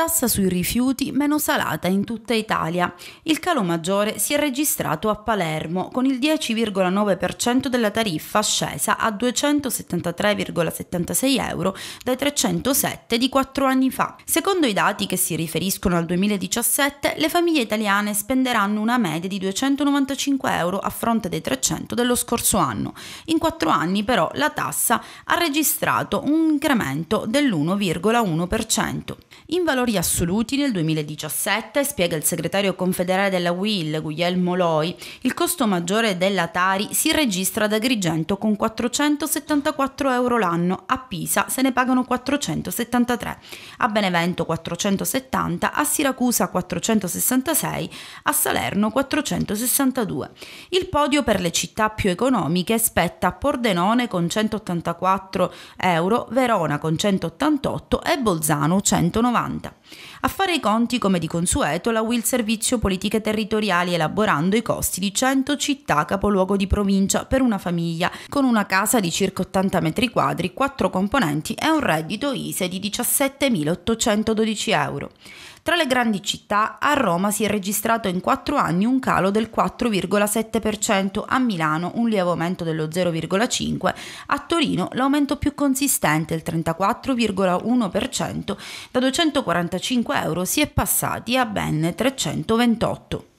tassa sui rifiuti meno salata in tutta Italia. Il calo maggiore si è registrato a Palermo, con il 10,9% della tariffa scesa a 273,76 euro dai 307 di 4 anni fa. Secondo i dati che si riferiscono al 2017, le famiglie italiane spenderanno una media di 295 euro a fronte dei 300 dello scorso anno. In 4 anni però la tassa ha registrato un incremento dell'1,1%. In valori migliori assoluti nel 2017, spiega il segretario confederale della WIL, Guglielmo Loi, il costo maggiore della Tari si registra ad Agrigento con 474 euro l'anno, a Pisa se ne pagano 473, a Benevento 470, a Siracusa 466, a Salerno 462. Il podio per le città più economiche spetta a Pordenone con 184 euro, Verona con 188 e Bolzano 190. A fare i conti, come di consueto, la Will Servizio Politiche Territoriali elaborando i costi di 100 città capoluogo di provincia per una famiglia con una casa di circa 80 metri quadri, 4 componenti e un reddito ISE di 17.812 euro. Tra le grandi città, a Roma si è registrato in quattro anni un calo del 4,7%, a Milano un lieve aumento dello 0,5%, a Torino l'aumento più consistente, il 34,1%, da 245 euro si è passati a ben 328.